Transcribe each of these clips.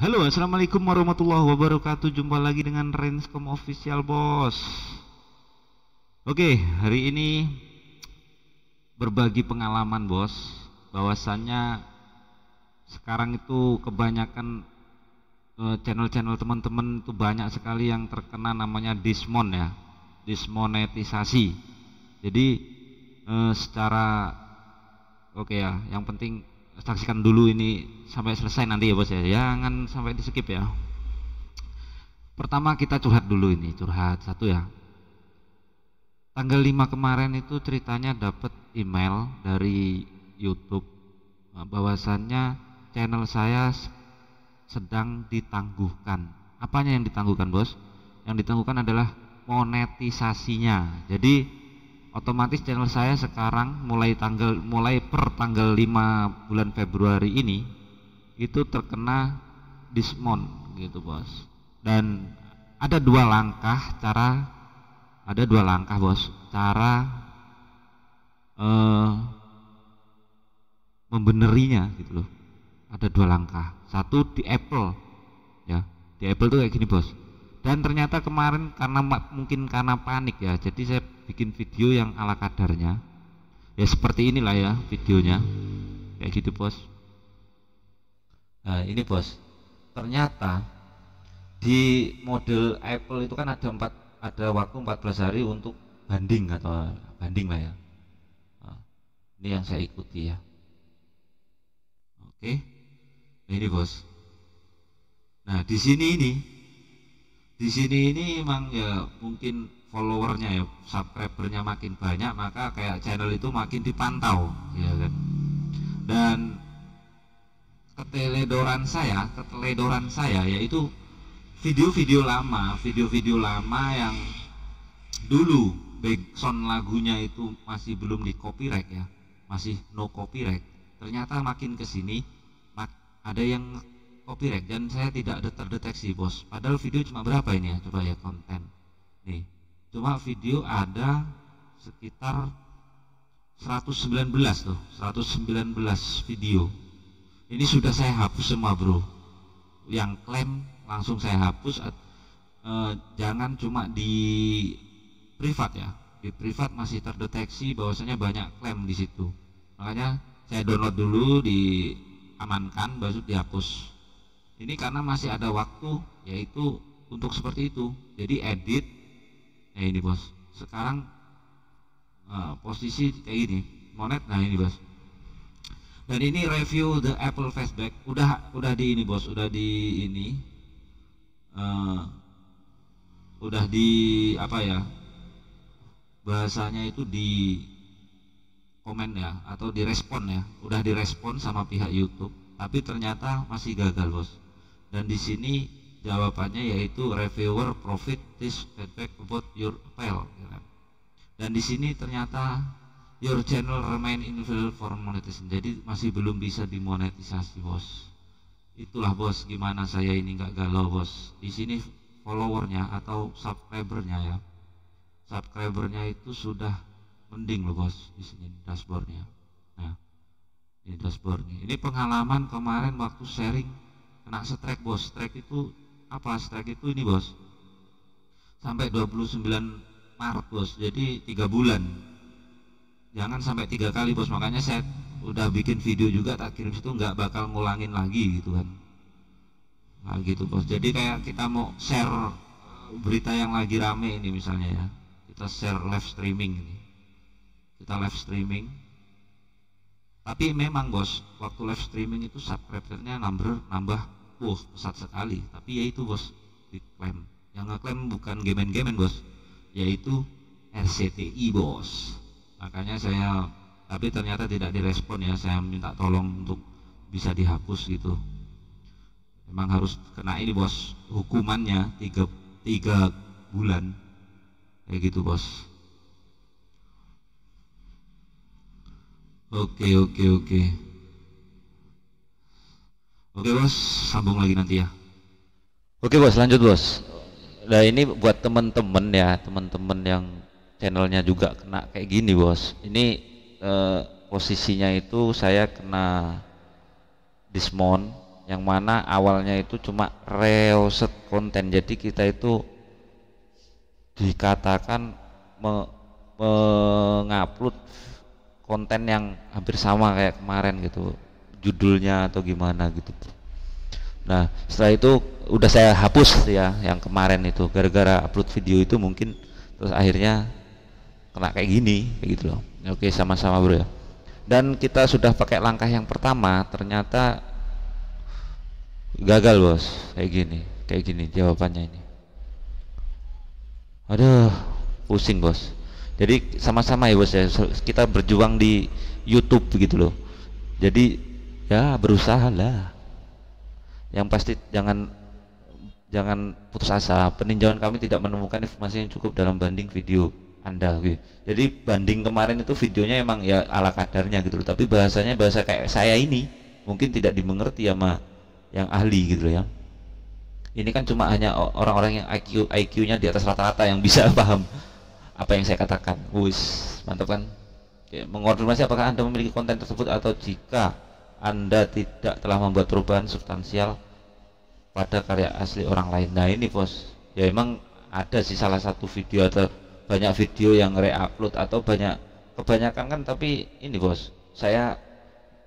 Halo, assalamualaikum warahmatullahi wabarakatuh. Jumpa lagi dengan Renscom Official Bos. Oke, hari ini berbagi pengalaman bos. Bahwasannya sekarang itu kebanyakan eh, channel-channel teman-teman itu banyak sekali yang terkena namanya dismon ya, dismonetisasi. Jadi eh, secara oke ya, yang penting saksikan dulu ini sampai selesai nanti ya bos ya jangan sampai di skip ya pertama kita curhat dulu ini curhat satu ya tanggal 5 kemarin itu ceritanya dapat email dari YouTube eh, bahwasannya channel saya sedang ditangguhkan apanya yang ditangguhkan bos yang ditangguhkan adalah monetisasinya jadi otomatis channel saya sekarang mulai tanggal mulai per tanggal 5 bulan Februari ini itu terkena dismon gitu bos dan ada dua langkah cara ada dua langkah bos cara eh, membenerinya gitu loh ada dua langkah satu di Apple ya di Apple tuh kayak gini bos dan ternyata kemarin karena mungkin karena panik ya jadi saya bikin video yang ala kadarnya ya seperti inilah ya videonya kayak gitu bos nah ini bos ternyata di model Apple itu kan ada empat ada waktu 14 hari untuk banding atau banding lah ya nah, ini yang saya ikuti ya oke okay. ini bos nah di sini ini di sini ini emang ya mungkin followernya ya subscribernya makin banyak maka kayak channel itu makin dipantau ya kan dan keteledoran saya keteledoran saya yaitu video-video lama video-video lama yang dulu background lagunya itu masih belum di copyright ya masih no copyright ternyata makin kesini mak ada yang copyright dan saya tidak ada terdeteksi bos padahal video cuma berapa ini ya coba ya konten nih cuma video ada sekitar 119 tuh 119 video ini sudah saya hapus semua bro yang klaim langsung saya hapus e, jangan cuma di privat ya di privat masih terdeteksi bahwasanya banyak klaim di situ makanya saya download dulu diamankan baru dihapus ini karena masih ada waktu yaitu untuk seperti itu jadi edit nah ini bos sekarang uh, posisi kayak gini monet nah ini bos dan ini review the Apple Fastback udah udah di ini bos udah di ini uh, udah di apa ya bahasanya itu di komen ya atau direspon ya udah direspon sama pihak YouTube tapi ternyata masih gagal bos dan di sini jawabannya yaitu reviewer profit this feedback about your file ya kan? dan di sini ternyata your channel remain invisible for monetization jadi masih belum bisa dimonetisasi bos itulah bos gimana saya ini nggak galau bos di sini followernya atau subscribernya ya subscribernya itu sudah mending loh bos di sini dashboardnya nah ini dashboardnya ini pengalaman kemarin waktu sharing kena strike bos strike itu apa strike itu ini bos sampai 29 Maret bos jadi tiga bulan jangan sampai tiga kali bos makanya saya udah bikin video juga tak kirim situ nggak bakal ngulangin lagi gitu kan nah gitu bos jadi kayak kita mau share eh, berita yang lagi rame ini misalnya ya kita share live streaming ini kita live streaming tapi memang bos waktu live streaming itu subscribernya number nambah wow pesat sekali tapi ya itu bos diklaim yang ngeklaim bukan gemen-gemen bos yaitu RCTI bos makanya saya tapi ternyata tidak direspon ya saya minta tolong untuk bisa dihapus gitu memang harus kena ini bos hukumannya tiga, tiga bulan kayak gitu bos Oke oke oke. Oke bos, sambung lagi nanti ya. Oke bos, lanjut bos. Nah ini buat temen-temen ya, temen-temen yang channelnya juga kena kayak gini bos. Ini eh, posisinya itu saya kena dismon, yang mana awalnya itu cuma reoset konten. Jadi kita itu dikatakan me mengupload konten yang hampir sama kayak kemarin gitu judulnya atau gimana gitu nah setelah itu udah saya hapus ya yang kemarin itu gara-gara upload video itu mungkin terus akhirnya kena kayak gini kayak gitu loh oke sama-sama bro ya dan kita sudah pakai langkah yang pertama ternyata gagal bos kayak gini kayak gini jawabannya ini aduh pusing bos jadi sama-sama ya bos ya, kita berjuang di YouTube gitu loh. Jadi ya berusaha lah. Yang pasti jangan jangan putus asa. Peninjauan kami tidak menemukan informasi yang cukup dalam banding video Anda. Gitu. Jadi banding kemarin itu videonya emang ya ala kadarnya gitu loh. Tapi bahasanya bahasa kayak saya ini mungkin tidak dimengerti sama yang ahli gitu loh ya ini kan cuma hanya orang-orang yang IQ IQ-nya di atas rata-rata yang bisa paham apa yang saya katakan wuih mantap kan mengonfirmasi apakah anda memiliki konten tersebut atau jika anda tidak telah membuat perubahan substansial pada karya asli orang lain nah ini bos ya emang ada sih salah satu video atau banyak video yang re-upload atau banyak kebanyakan kan tapi ini bos saya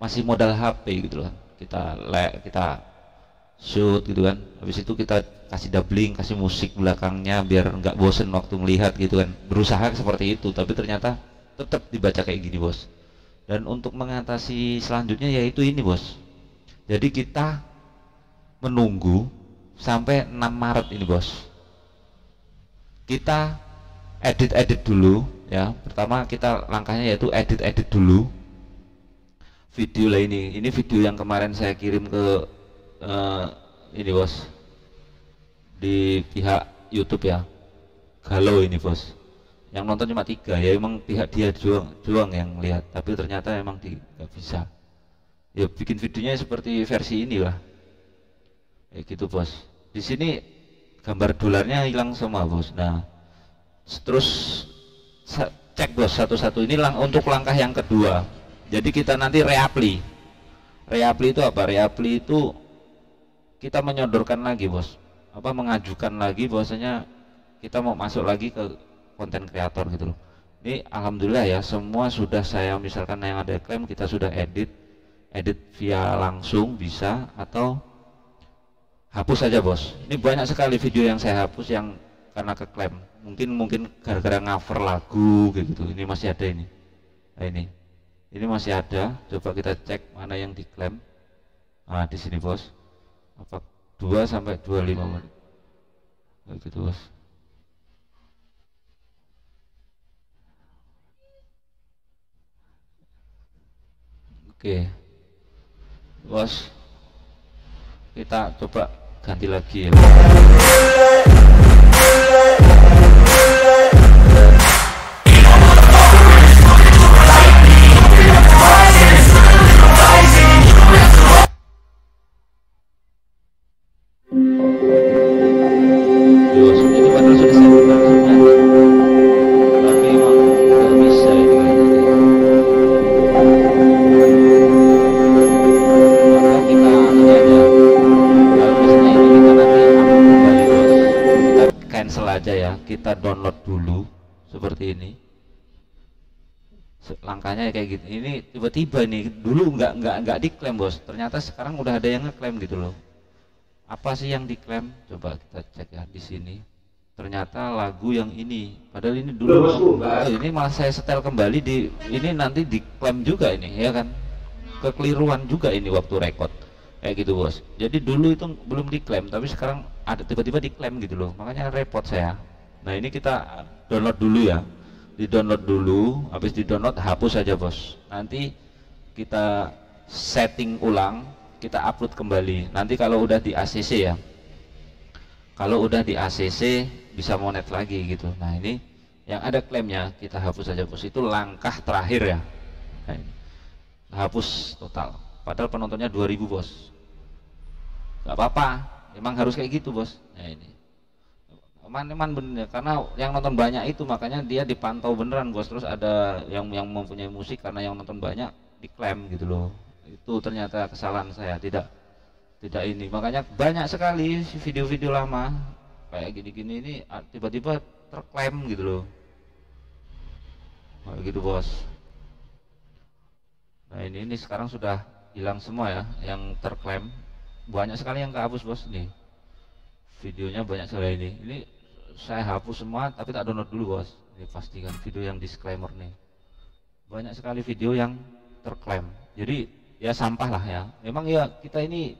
masih modal HP gitu loh kita kita shoot gitu kan habis itu kita kasih doubling kasih musik belakangnya biar nggak bosen waktu melihat gitu kan berusaha seperti itu tapi ternyata tetap dibaca kayak gini bos dan untuk mengatasi selanjutnya yaitu ini bos jadi kita menunggu sampai 6 Maret ini bos kita edit-edit dulu ya pertama kita langkahnya yaitu edit-edit dulu video lah ini ini video yang kemarin saya kirim ke uh, ini bos di pihak YouTube ya galau ini bos yang nonton cuma tiga ya emang pihak dia juang juang yang lihat tapi ternyata emang tidak bisa ya bikin videonya seperti versi ini lah ya gitu bos di sini gambar dolarnya hilang semua bos nah terus cek bos satu-satu ini lang untuk langkah yang kedua jadi kita nanti reapply. Reapply itu apa Reapply itu kita menyodorkan lagi bos apa mengajukan lagi bahwasanya kita mau masuk lagi ke konten kreator gitu loh ini alhamdulillah ya semua sudah saya misalkan yang ada klaim kita sudah edit edit via langsung bisa atau hapus saja bos ini banyak sekali video yang saya hapus yang karena keklaim mungkin mungkin gara-gara ngaver lagu gitu ini masih ada ini nah, ini ini masih ada coba kita cek mana yang diklaim nah di sini bos apa 2 sampai 25 menit begitu bos oke bos kita coba ganti lagi ya makanya kayak gitu ini tiba-tiba nih dulu nggak nggak nggak diklaim bos ternyata sekarang udah ada yang ngeklaim gitu loh apa sih yang diklaim coba kita cek ya di sini ternyata lagu yang ini padahal ini dulu Loh, eh, ini malah saya setel kembali di ini nanti diklaim juga ini ya kan kekeliruan juga ini waktu rekod kayak gitu bos jadi dulu itu belum diklaim tapi sekarang ada tiba-tiba diklaim gitu loh makanya repot saya nah ini kita download dulu ya didownload dulu habis didownload hapus saja bos nanti kita setting ulang kita upload kembali nanti kalau udah di ACC ya kalau udah di ACC bisa monet lagi gitu nah ini yang ada klaimnya kita hapus saja bos itu langkah terakhir ya nah, ini. hapus total padahal penontonnya 2000 bos nggak apa-apa emang harus kayak gitu bos nah ini Teman-teman bener karena yang nonton banyak itu makanya dia dipantau beneran bos terus ada yang yang mempunyai musik karena yang nonton banyak diklaim gitu loh itu ternyata kesalahan saya tidak tidak ini makanya banyak sekali video-video lama kayak gini-gini ini tiba-tiba terklaim gitu loh kayak gitu bos nah ini ini sekarang sudah hilang semua ya yang terklaim banyak sekali yang kehapus bos nih videonya banyak sekali ini ini saya hapus semua tapi tak download dulu bos ini pastikan video yang disclaimer nih banyak sekali video yang terklaim jadi ya sampah lah ya memang ya kita ini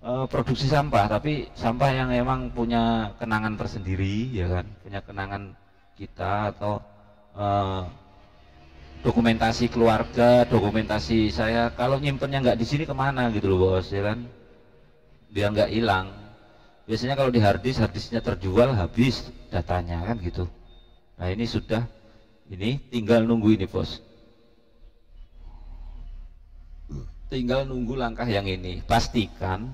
e, produksi sampah tapi sampah yang emang punya kenangan tersendiri ya kan punya kenangan kita atau e, dokumentasi keluarga dokumentasi saya kalau nyimpennya nggak di sini kemana gitu loh bos ya kan biar nggak hilang biasanya kalau di harddisk harddisknya terjual habis datanya kan gitu nah ini sudah ini tinggal nunggu ini bos tinggal nunggu langkah yang ini pastikan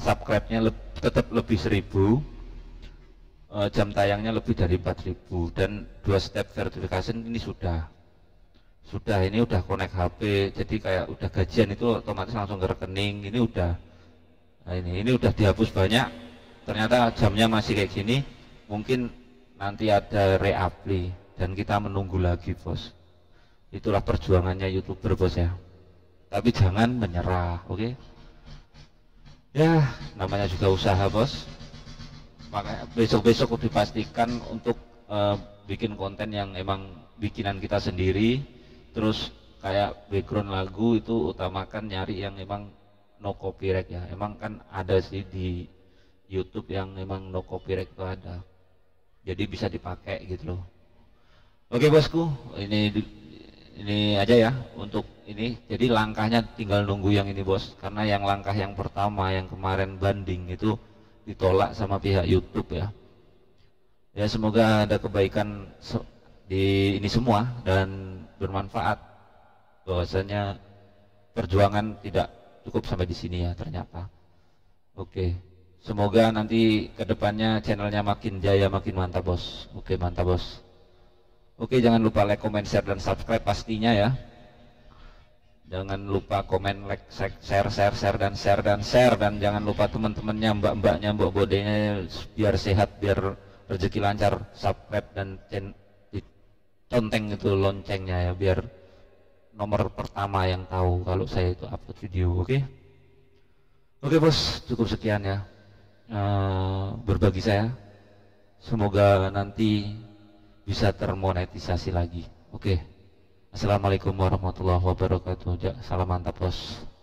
subscribe-nya le tetap lebih seribu, e, jam tayangnya lebih dari 4000 dan dua step verification ini sudah sudah ini udah connect HP jadi kayak udah gajian itu otomatis langsung ke rekening ini udah nah ini ini udah dihapus banyak ternyata jamnya masih kayak gini mungkin nanti ada reapply dan kita menunggu lagi bos itulah perjuangannya youtuber bos ya tapi jangan menyerah oke okay? ya namanya juga usaha bos makanya besok-besok dipastikan untuk uh, bikin konten yang emang bikinan kita sendiri terus kayak background lagu itu utamakan nyari yang emang no copyright ya emang kan ada sih di YouTube yang memang no copyright itu ada jadi bisa dipakai gitu loh oke bosku ini ini aja ya untuk ini jadi langkahnya tinggal nunggu yang ini bos karena yang langkah yang pertama yang kemarin banding itu ditolak sama pihak YouTube ya ya semoga ada kebaikan di ini semua dan bermanfaat bahwasanya perjuangan tidak cukup sampai di sini ya ternyata oke okay. Semoga nanti kedepannya channelnya makin jaya, makin mantap bos. Oke mantap bos. Oke jangan lupa like, comment, share dan subscribe pastinya ya. Jangan lupa komen, like, share, share, share dan share dan share dan jangan lupa teman-temannya, mbak-mbaknya, mbok bodenya biar sehat, biar rezeki lancar. Subscribe dan conteng itu loncengnya ya biar nomor pertama yang tahu kalau saya itu upload video. Oke. Oke bos, cukup sekian ya uh, berbagi saya. Semoga nanti bisa termonetisasi lagi. Oke. Okay. Assalamualaikum warahmatullahi wabarakatuh. Salam mantap, Bos.